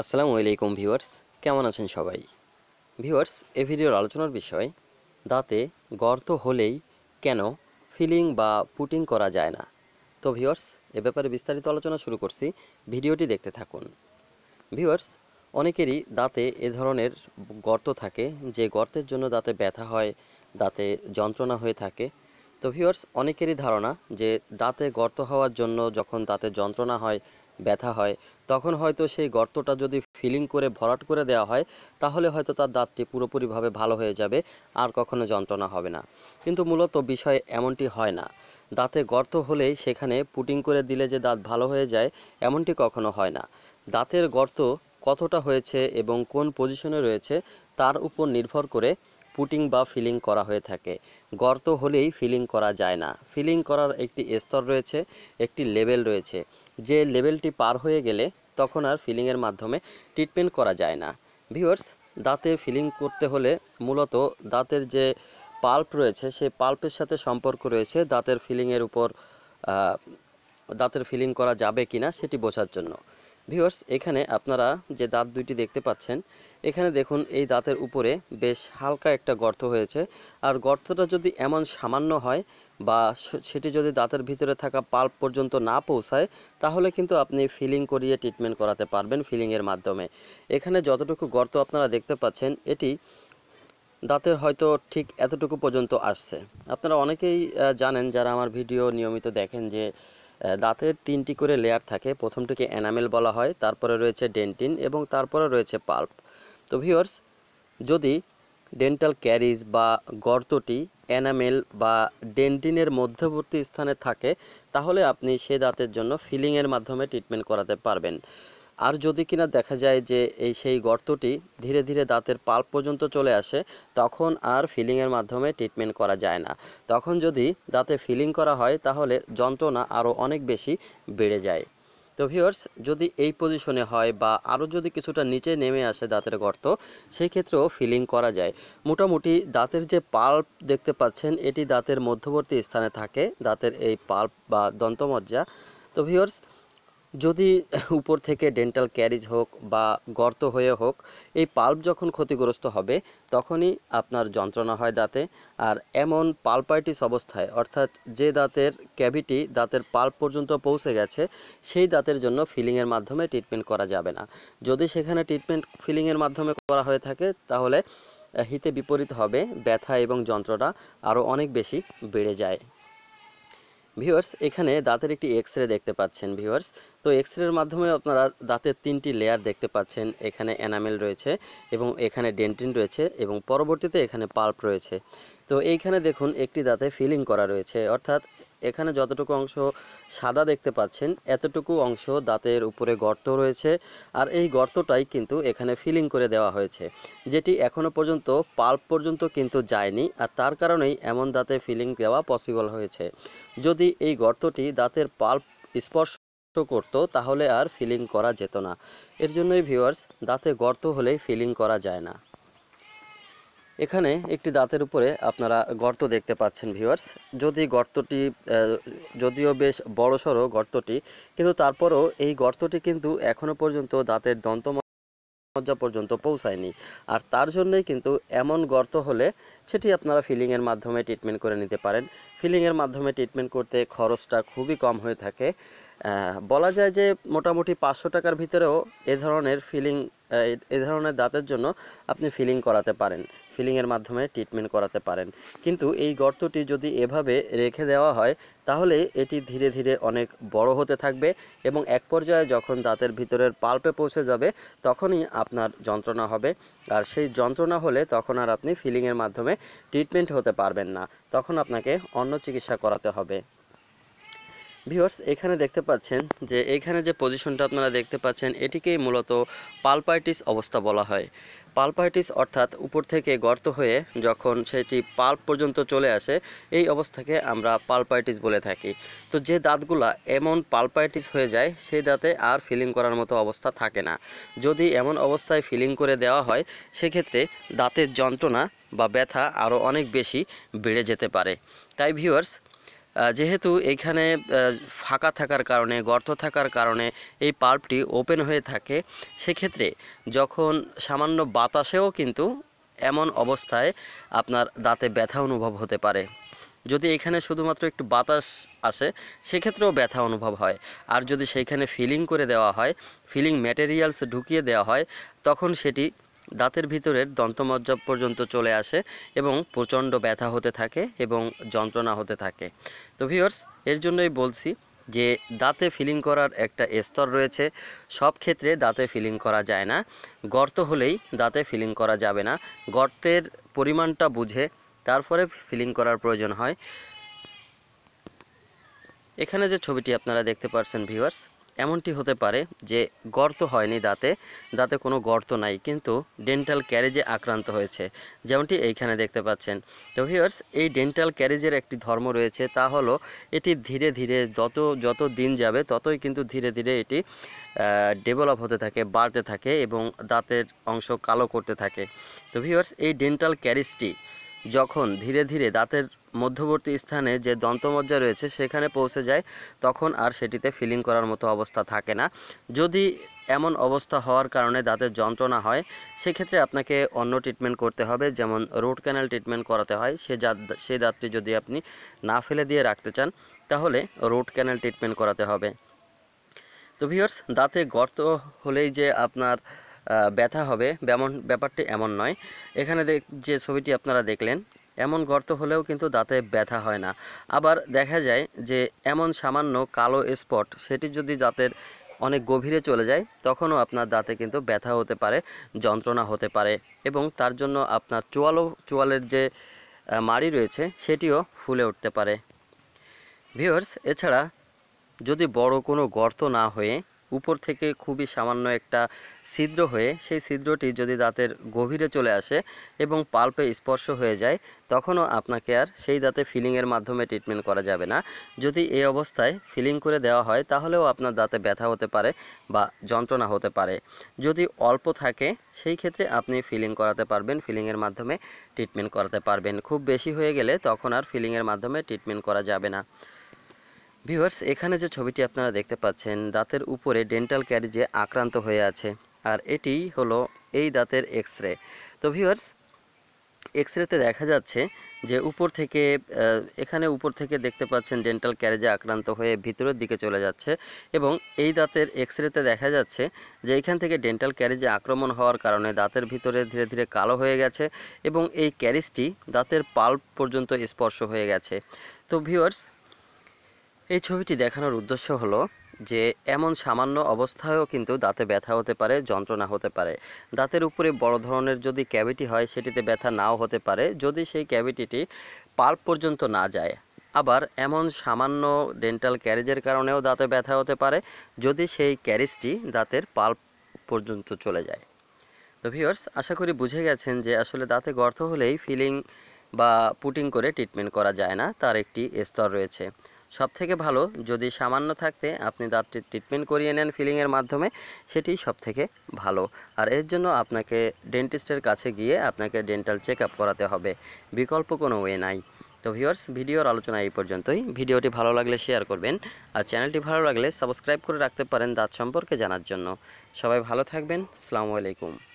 আসসালামু আলাইকুম ভিউয়ার্স কেমন আছেন সবাই ভিউয়ার্স এ ভিডিওর আলোচনার বিষয় দাঁতে গর্ত হলেই কেন ফিলিং বা পুটিং করা যায় না তো ভিউয়ার্স এ ব্যাপারে বিস্তারিত আলোচনা শুরু করছি ভিডিওটি দেখতে থাকুন ভিউয়ার্স অনেকেরই দাঁতে এ ধরনের গর্ত থাকে যে গর্তের জন্য দাঁতে ব্যথা হয় দাঁতে যন্ত্রণা হয়ে থাকে তো ভিউয়ার্স অনেকেরই ধারণা যে দাঁতে গর্ত হওয়ার জন্য যখন দাঁতে যন্ত্রণা হয় ব্যথা হয় তখন হয়তো সেই গর্তটা যদি ফিলিং করে ভরাট করে দেওয়া হয় তাহলে হয়তো তার দাঁতটি পুরোপুরিভাবে ভালো হয়ে যাবে আর কখনো যন্ত্রণা হবে না কিন্তু মূলত বিষয় এমনটি হয় না দাঁতে গর্ত হলেই সেখানে পুটিং করে দিলে যে দাঁত ভালো হয়ে যায় এমনটি কখনো হয় না দাঁতের গর্ত কতটা হয়েছে এবং কোন পজিশনে রয়েছে তার উপর নির্ভর করে পুটিং বা ফিলিং করা হয়ে থাকে গর্ত হলেই ফিলিং করা যায় না ফিলিং করার একটি স্তর রয়েছে একটি লেভেল রয়েছে যে লেভেলটি পার হয়ে গেলে তখন আর ফিলিংয়ের মাধ্যমে ট্রিটমেন্ট করা যায় না ভিউয়ার্স দাঁতে ফিলিং করতে হলে মূলত দাঁতের যে পাল্প রয়েছে সেই পাল্পের সাথে সম্পর্ক রয়েছে দাঁতের ফিলিংয়ের উপর দাঁতের ফিলিং করা যাবে কি না সেটি বোঝার জন্য ভিউয়ার্স এখানে আপনারা যে দাঁত দুইটি দেখতে পাচ্ছেন এখানে দেখুন এই দাঁতের উপরে বেশ হালকা একটা গর্ত হয়েছে আর গর্তটা যদি এমন সামান্য হয় বা সেটি যদি দাঁতের ভিতরে থাকা পাল্প পর্যন্ত না পৌঁছায় তাহলে কিন্তু আপনি ফিলিং করিয়ে ট্রিটমেন্ট করাতে পারবেন ফিলিংয়ের মাধ্যমে এখানে যতটুকু গর্ত আপনারা দেখতে পাচ্ছেন এটি দাঁতের হয়তো ঠিক এতটুকু পর্যন্ত আসছে আপনারা অনেকেই জানেন যারা আমার ভিডিও নিয়মিত দেখেন যে দাঁতের তিনটি করে লেয়ার থাকে প্রথমটিকে এনামেল বলা হয় তারপরে রয়েছে ডেন্টিন এবং তারপরে রয়েছে পাল্প তো ভিওর্স যদি ডেন্টাল ক্যারিজ বা গর্তটি এনামেল বা ডেন্টিনের মধ্যবর্তী স্থানে থাকে তাহলে আপনি সে দাঁতের জন্য ফিলিংয়ের মাধ্যমে ট্রিটমেন্ট করাতে পারবেন আর যদি কিনা দেখা যায় যে এই সেই গর্তটি ধীরে ধীরে দাঁতের পাল্প পর্যন্ত চলে আসে তখন আর ফিলিংয়ের মাধ্যমে ট্রিটমেন্ট করা যায় না তখন যদি দাঁতে ফিলিং করা হয় তাহলে যন্ত্রণা আরও অনেক বেশি বেড়ে যায় তো ভিওর্স যদি এই পজিশনে হয় বা আরও যদি কিছুটা নিচে নেমে আসে দাঁতের গর্ত সেই ক্ষেত্রেও ফিলিং করা যায় মোটামুটি দাঁতের যে পাল্প দেখতে পাচ্ছেন এটি দাঁতের মধ্যবর্তী স্থানে থাকে দাঁতের এই পাল্প বা দন্তমজ্জা তো ভিওর্স যদি উপর থেকে ডেন্টাল ক্যারিজ হোক বা গর্ত হয়ে হোক এই পাল্প যখন ক্ষতিগ্রস্ত হবে তখনই আপনার যন্ত্রণা হয় দাঁতে আর এমন পালপাইটিস অবস্থায় অর্থাৎ যে দাঁতের ক্যাভিটি দাঁতের পাল্প পর্যন্ত পৌঁছে গেছে সেই দাঁতের জন্য ফিলিংয়ের মাধ্যমে ট্রিটমেন্ট করা যাবে না যদি সেখানে ট্রিটমেন্ট ফিলিংয়ের মাধ্যমে করা হয়ে থাকে তাহলে হিতে বিপরীত হবে ব্যথা এবং যন্ত্রণা আরও অনেক বেশি বেড়ে যায় ভিওর্স এখানে দাঁতের একটি এক্স রে দেখতে পাচ্ছেন ভিওর্স তো এক্স রের মাধ্যমে আপনারা দাঁতের তিনটি লেয়ার দেখতে পাচ্ছেন এখানে এনামেল রয়েছে এবং এখানে ডেন্টিন রয়েছে এবং পরবর্তীতে এখানে পাল্প রয়েছে তো এইখানে দেখুন একটি দাঁতে ফিলিং করা রয়েছে অর্থাৎ এখানে যতটুকু অংশ সাদা দেখতে পাচ্ছেন এতটুকু অংশ দাঁতের উপরে গর্ত রয়েছে আর এই গর্তটাই কিন্তু এখানে ফিলিং করে দেওয়া হয়েছে যেটি এখনও পর্যন্ত পাল্প পর্যন্ত কিন্তু যায়নি আর তার কারণেই এমন দাঁতে ফিলিং দেওয়া পসিবল হয়েছে যদি এই গর্তটি দাঁতের পাল্প স্পর্শ করতো তাহলে আর ফিলিং করা যেত না এর জন্যই ভিউয়ার্স দাঁতে গর্ত হলেই ফিলিং করা যায় না এখানে একটি দাঁতের উপরে আপনারা গর্ত দেখতে পাচ্ছেন ভিউয়ার্স যদি গর্তটি যদিও বেশ বড় সড়ো গর্তটি কিন্তু তারপরও এই গর্তটি কিন্তু এখনও পর্যন্ত দাঁতের দন্ত মজ্জা পর্যন্ত পৌঁছায়নি আর তার জন্যই কিন্তু এমন গর্ত হলে সেটি আপনারা ফিলিংয়ের মাধ্যমে ট্রিটমেন্ট করে নিতে পারেন ফিলিংয়ের মাধ্যমে ট্রিটমেন্ট করতে খরচটা খুবই কম হয়ে থাকে বলা যায় যে মোটামুটি পাঁচশো টাকার ভিতরেও এ ধরনের ফিলিং এ ধরনের দাঁতের জন্য আপনি ফিলিং করাতে পারেন ফিলিংয়ের মাধ্যমে ট্রিটমেন্ট করাতে পারেন কিন্তু এই গর্তটি যদি এভাবে রেখে দেওয়া হয় তাহলে এটি ধীরে ধীরে অনেক বড় হতে থাকবে এবং এক পর্যায়ে যখন দাঁতের ভিতরের পাল্পে পৌঁছে যাবে তখনই আপনার যন্ত্রণা হবে আর সেই যন্ত্রণা হলে তখন আর আপনি ফিলিংয়ের মাধ্যমে ট্রিটমেন্ট হতে পারবেন না তখন আপনাকে অন্য চিকিৎসা করাতে হবে ভিউয়ার্স এখানে দেখতে পাচ্ছেন যে এখানে যে পজিশনটা আপনারা দেখতে পাচ্ছেন এটিকেই মূলত পালপাইটিস অবস্থা বলা হয় পালপাইটিস অর্থাৎ উপর থেকে গর্ত হয়ে যখন সেটি পাল্প পর্যন্ত চলে আসে এই অবস্থাকে আমরা পালপাইটিস বলে থাকি তো যে দাঁতগুলা এমন পালপাইটিস হয়ে যায় সেই দাঁতে আর ফিলিং করার মতো অবস্থা থাকে না যদি এমন অবস্থায় ফিলিং করে দেওয়া হয় সেক্ষেত্রে দাঁতের যন্ত্রণা বা ব্যথা আরও অনেক বেশি বেড়ে যেতে পারে তাই ভিউয়ার্স যেহেতু এখানে ফাঁকা থাকার কারণে গর্ত থাকার কারণে এই পাল্পটি ওপেন হয়ে থাকে সেক্ষেত্রে যখন সামান্য বাতাসেও কিন্তু এমন অবস্থায় আপনার দাঁতে ব্যথা অনুভব হতে পারে যদি এখানে শুধুমাত্র একটু বাতাস আসে সেক্ষেত্রেও ব্যথা অনুভব হয় আর যদি সেইখানে ফিলিং করে দেওয়া হয় ফিলিং ম্যাটেরিয়ালস ঢুকিয়ে দেওয়া হয় তখন সেটি দাঁতের ভিতরের দন্তমজ্জব পর্যন্ত চলে আসে এবং প্রচণ্ড ব্যথা হতে থাকে এবং যন্ত্রণা হতে থাকে তো ভিওর্স এর জন্যই বলছি যে দাঁতে ফিলিং করার একটা স্তর রয়েছে সব ক্ষেত্রে দাঁতে ফিলিং করা যায় না গর্ত হলেই দাঁতে ফিলিং করা যাবে না গর্তের পরিমাণটা বুঝে তারপরে ফিলিং করার প্রয়োজন হয় এখানে যে ছবিটি আপনারা দেখতে পারছেন ভিওয়ার্স এমনটি হতে পারে যে গর্ত হয়নি দাঁতে দাঁতে কোনো গর্ত নাই কিন্তু ডেন্টাল ক্যারেজে আক্রান্ত হয়েছে যেমনটি এইখানে দেখতে পাচ্ছেন তো ভিউয়ার্স এই ডেন্টাল ক্যারেজের একটি ধর্ম রয়েছে তা হলো এটি ধীরে ধীরে যত যত দিন যাবে ততই কিন্তু ধীরে ধীরে এটি ডেভেলপ হতে থাকে বাড়তে থাকে এবং দাঁতের অংশ কালো করতে থাকে তো ভিউয়ার্স এই ডেন্টাল ক্যারেজটি যখন ধীরে ধীরে দাঁতের মধ্যবর্তী স্থানে যে দন্তমজ্জা রয়েছে সেখানে পৌঁছে যায় তখন আর সেটিতে ফিলিং করার মতো অবস্থা থাকে না যদি এমন অবস্থা হওয়ার কারণে দাঁতের যন্ত্রণা হয় সেক্ষেত্রে আপনাকে অন্য ট্রিটমেন্ট করতে হবে যেমন রুট ক্যানাল ট্রিটমেন্ট করাতে হয় সে যা সেই দাঁতটি যদি আপনি না ফেলে দিয়ে রাখতে চান তাহলে রুট ক্যানাল ট্রিটমেন্ট করাতে হবে তো ভিওর্স দাঁতে গর্ত হলেই যে আপনার ব্যথা হবে ব্যাপারটি এমন নয় এখানে যে ছবিটি আপনারা দেখলেন এমন গর্ত হলেও কিন্তু দাঁতে ব্যথা হয় না আবার দেখা যায় যে এমন সামান্য কালো স্পট সেটি যদি দাঁতের অনেক গভীরে চলে যায় তখনও আপনার দাঁতে কিন্তু ব্যথা হতে পারে যন্ত্রণা হতে পারে এবং তার জন্য আপনার চোয়ালো চোয়ালের যে মাড়ি রয়েছে সেটিও ফুলে উঠতে পারে ভিউয়ার্স এছাড়া যদি বড় কোনো গর্ত না হয়ে উপর থেকে খুবই সামান্য একটা ছিদ্র হয়ে সেই ছিদ্রটি যদি দাঁতের গভীরে চলে আসে এবং পাল্পে স্পর্শ হয়ে যায় তখনও আপনাকে আর সেই দাঁতে ফিলিংয়ের মাধ্যমে ট্রিটমেন্ট করা যাবে না যদি এই অবস্থায় ফিলিং করে দেওয়া হয় তাহলেও আপনার দাঁতে ব্যথা হতে পারে বা যন্ত্রণা হতে পারে যদি অল্প থাকে সেই ক্ষেত্রে আপনি ফিলিং করাতে পারবেন ফিলিংয়ের মাধ্যমে ট্রিটমেন্ট করাতে পারবেন খুব বেশি হয়ে গেলে তখন আর ফিলিংয়ের মাধ্যমে ট্রিটমেন্ট করা যাবে না ভিউয়ার্স এখানে যে ছবিটি আপনারা দেখতে পাচ্ছেন দাঁতের উপরে ডেন্টাল ক্যারিজে আক্রান্ত হয়ে আছে আর এটি হলো এই দাঁতের এক্স রে তো ভিউয়ার্স এক্স রেতে দেখা যাচ্ছে যে উপর থেকে এখানে উপর থেকে দেখতে পাচ্ছেন ডেন্টাল ক্যারেজে আক্রান্ত হয়ে ভিতরের দিকে চলে যাচ্ছে এবং এই দাঁতের এক্স রেতে দেখা যাচ্ছে যে এখান থেকে ডেন্টাল ক্যারেজে আক্রমণ হওয়ার কারণে দাঁতের ভিতরে ধীরে ধীরে কালো হয়ে গেছে এবং এই ক্যারিজটি দাঁতের পাল্প পর্যন্ত স্পর্শ হয়ে গেছে তো ভিউয়ার্স এই ছবিটি দেখানোর উদ্দেশ্য হলো যে এমন সামান্য অবস্থায়ও কিন্তু দাঁতে ব্যথা হতে পারে যন্ত্রণা হতে পারে দাঁতের উপরে বড় ধরনের যদি ক্যাভিটি হয় সেটিতে ব্যথা নাও হতে পারে যদি সেই ক্যাভিটিটি পাল্প পর্যন্ত না যায় আবার এমন সামান্য ডেন্টাল ক্যারেজের কারণেও দাঁতে ব্যথা হতে পারে যদি সেই ক্যারেজটি দাঁতের পাল্প পর্যন্ত চলে যায় তো ভিওর্স আশা করি বুঝে গেছেন যে আসলে দাঁতে গর্ত হলেই ফিলিং বা পুটিং করে ট্রিটমেন্ট করা যায় না তার একটি স্তর রয়েছে সবথেকে ভালো যদি সামান্য থাকতে আপনি দাঁতটি ট্রিটমেন্ট করিয়ে নেন ফিলিংয়ের মাধ্যমে সেটি সবথেকে ভালো আর এর জন্য আপনাকে ডেন্টিস্টের কাছে গিয়ে আপনাকে ডেন্টাল চেক আপ করাতে হবে বিকল্প কোনো ওয়ে নাই তো ভিওয়ার্স ভিডিওর আলোচনা এই পর্যন্তই ভিডিওটি ভালো লাগলে শেয়ার করবেন আর চ্যানেলটি ভালো লাগলে সাবস্ক্রাইব করে রাখতে পারেন দাঁত সম্পর্কে জানার জন্য সবাই ভালো থাকবেন সালামু আলাইকুম